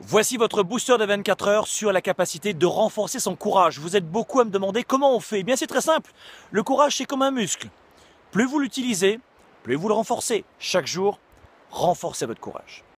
Voici votre booster de 24 heures sur la capacité de renforcer son courage. Vous êtes beaucoup à me demander comment on fait. Eh bien, c'est très simple. Le courage, c'est comme un muscle. Plus vous l'utilisez, plus vous le renforcez. Chaque jour, renforcez votre courage.